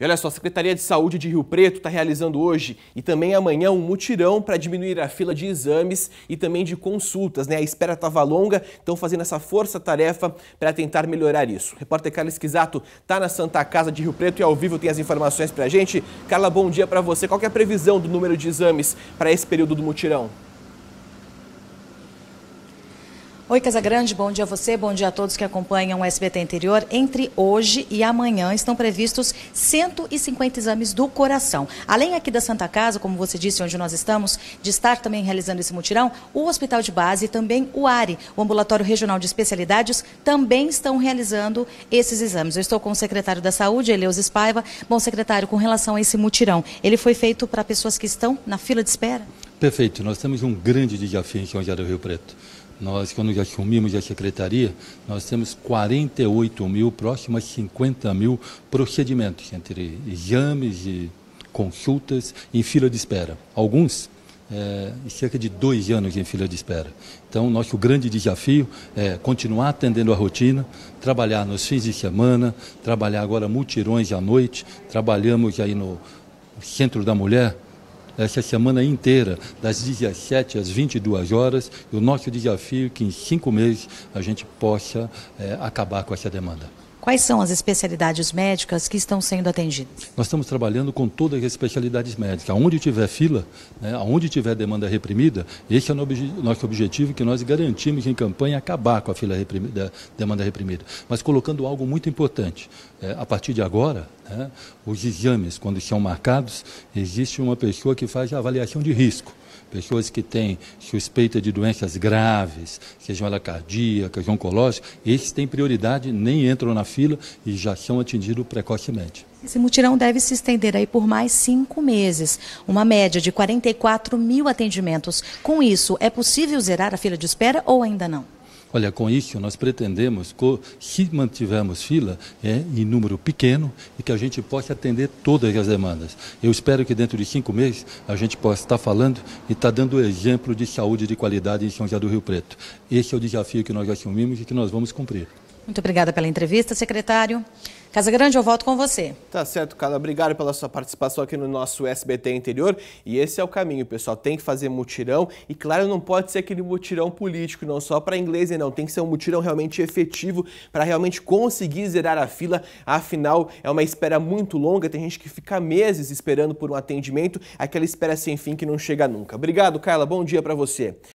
E olha só, a Secretaria de Saúde de Rio Preto está realizando hoje e também amanhã um mutirão para diminuir a fila de exames e também de consultas. Né? A espera estava longa, estão fazendo essa força-tarefa para tentar melhorar isso. O repórter Carla Esquisato está na Santa Casa de Rio Preto e ao vivo tem as informações para a gente. Carla, bom dia para você. Qual é a previsão do número de exames para esse período do mutirão? Oi, Casagrande, bom dia a você, bom dia a todos que acompanham o SBT Interior. Entre hoje e amanhã estão previstos 150 exames do coração. Além aqui da Santa Casa, como você disse, onde nós estamos, de estar também realizando esse mutirão, o Hospital de Base e também o ARI, o Ambulatório Regional de Especialidades, também estão realizando esses exames. Eu estou com o secretário da Saúde, Eleus Espaiva. Bom, secretário, com relação a esse mutirão, ele foi feito para pessoas que estão na fila de espera? Perfeito, nós temos um grande desafio em São José do Rio Preto nós, quando assumimos a secretaria, nós temos 48 mil, próximo a 50 mil procedimentos, entre exames e consultas, em fila de espera. Alguns é, cerca de dois anos em fila de espera. Então, nosso grande desafio é continuar atendendo a rotina, trabalhar nos fins de semana, trabalhar agora mutirões à noite, trabalhamos aí no Centro da Mulher, essa semana inteira, das 17 às 22 horas. E o nosso desafio é que em cinco meses a gente possa é, acabar com essa demanda. Quais são as especialidades médicas que estão sendo atendidas? Nós estamos trabalhando com todas as especialidades médicas. Onde tiver fila, né, onde tiver demanda reprimida, esse é o nosso objetivo que nós garantimos em campanha acabar com a fila reprimida, demanda reprimida. Mas colocando algo muito importante. É, a partir de agora, né, os exames, quando são marcados, existe uma pessoa que faz a avaliação de risco pessoas que têm suspeita de doenças graves, sejam ela cardíaca, oncológica, esses têm prioridade, nem entram na fila e já são atingidos precocemente. Esse mutirão deve se estender aí por mais cinco meses, uma média de 44 mil atendimentos. Com isso, é possível zerar a fila de espera ou ainda não? Olha, com isso nós pretendemos, se mantivermos fila, é, em número pequeno e que a gente possa atender todas as demandas. Eu espero que dentro de cinco meses a gente possa estar falando e estar dando exemplo de saúde de qualidade em São José do Rio Preto. Esse é o desafio que nós assumimos e que nós vamos cumprir. Muito obrigada pela entrevista, secretário. Casa Grande, eu volto com você. Tá certo, Carla. Obrigado pela sua participação aqui no nosso SBT Interior. E esse é o caminho, pessoal. Tem que fazer mutirão. E claro, não pode ser aquele mutirão político, não só para inglês, não. Tem que ser um mutirão realmente efetivo para realmente conseguir zerar a fila. Afinal, é uma espera muito longa. Tem gente que fica meses esperando por um atendimento. Aquela espera sem fim que não chega nunca. Obrigado, Carla. Bom dia para você.